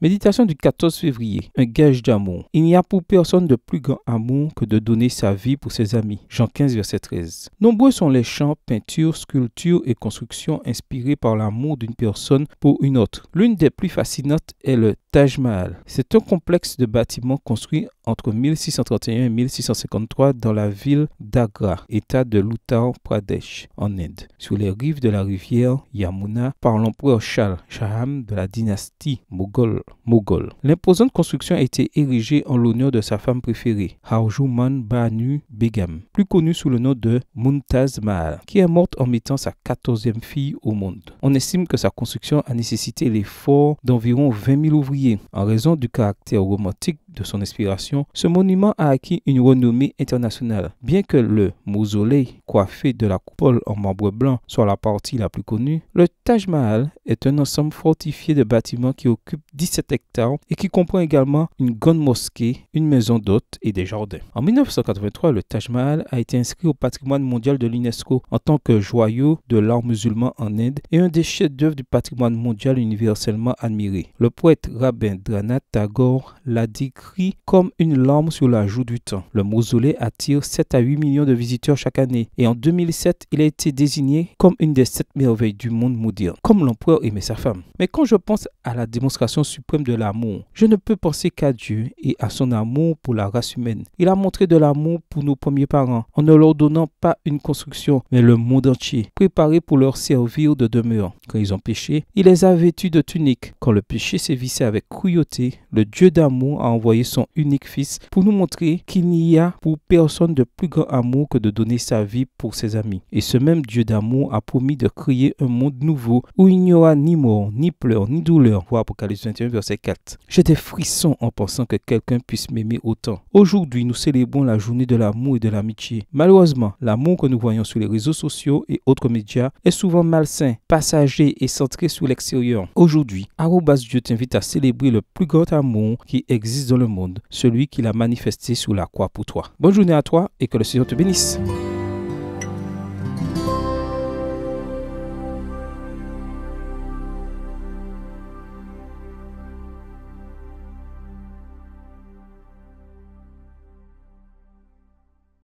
Méditation du 14 février, un gage d'amour. Il n'y a pour personne de plus grand amour que de donner sa vie pour ses amis. Jean 15, verset 13. Nombreux sont les chants, peintures, sculptures et constructions inspirées par l'amour d'une personne pour une autre. L'une des plus fascinantes est le Taj Mahal. C'est un complexe de bâtiments construit entre 1631 et 1653 dans la ville d'Agra, état de l'Uttar Pradesh, en Inde, sur les rives de la rivière Yamuna par l'empereur Shah Shaham de la dynastie mogol L'imposante construction a été érigée en l'honneur de sa femme préférée, Harjouman Banu Begum, plus connue sous le nom de Muntaz Mahal, qui est morte en mettant sa 14e fille au monde. On estime que sa construction a nécessité l'effort d'environ 20 000 ouvriers en raison du caractère romantique de son inspiration, ce monument a acquis une renommée internationale. Bien que le mausolée coiffé de la coupole en marbre blanc soit la partie la plus connue, le Taj Mahal est un ensemble fortifié de bâtiments qui occupe 17 hectares et qui comprend également une grande mosquée, une maison d'hôtes et des jardins. En 1983, le Taj Mahal a été inscrit au patrimoine mondial de l'UNESCO en tant que joyau de l'art musulman en Inde et un des chefs-d'œuvre du patrimoine mondial universellement admiré. Le poète Rabindranath Tagore l'a décrit comme une larme sur la joue du temps. Le mausolée attire 7 à 8 millions de visiteurs chaque année et en 2007, il a été désigné comme une des sept merveilles du monde moderne, comme l'empereur aimait sa femme. Mais quand je pense à la démonstration suprême de l'amour, je ne peux penser qu'à Dieu et à son amour pour la race humaine. Il a montré de l'amour pour nos premiers parents en ne leur donnant pas une construction, mais le monde entier, préparé pour leur servir de demeure. Quand ils ont péché, il les a vêtus de tuniques. Quand le péché vissé avec cruauté, le Dieu d'amour a envoyé son unique Fils pour nous montrer qu'il n'y a pour personne de plus grand amour que de donner sa vie pour ses amis. Et ce même Dieu d'amour a promis de créer un monde nouveau où il n'y aura ni mort, ni pleurs, ni douleur. Voir Apocalypse 21, verset 4. J'ai des en pensant que quelqu'un puisse m'aimer autant. Aujourd'hui, nous célébrons la journée de l'amour et de l'amitié. Malheureusement, l'amour que nous voyons sur les réseaux sociaux et autres médias est souvent malsain, passager et centré sur l'extérieur. Aujourd'hui, Dieu t'invite à célébrer le plus grand amour qui existe dans le monde, celui qu'il a manifesté sous la croix pour toi. Bonne journée à toi et que le Seigneur te bénisse.